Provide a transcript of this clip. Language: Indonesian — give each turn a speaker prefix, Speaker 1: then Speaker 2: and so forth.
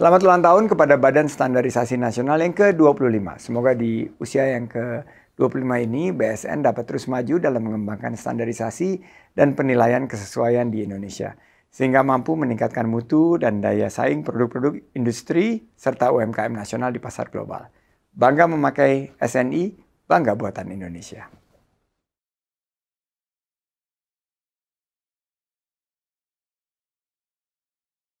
Speaker 1: Selamat ulang tahun kepada Badan Standarisasi Nasional yang ke-25. Semoga di usia yang ke-25 ini BSN dapat terus maju dalam mengembangkan standarisasi dan penilaian kesesuaian di Indonesia sehingga mampu meningkatkan mutu dan daya saing produk-produk industri serta UMKM nasional di pasar global. Bangga memakai SNI, bangga buatan Indonesia.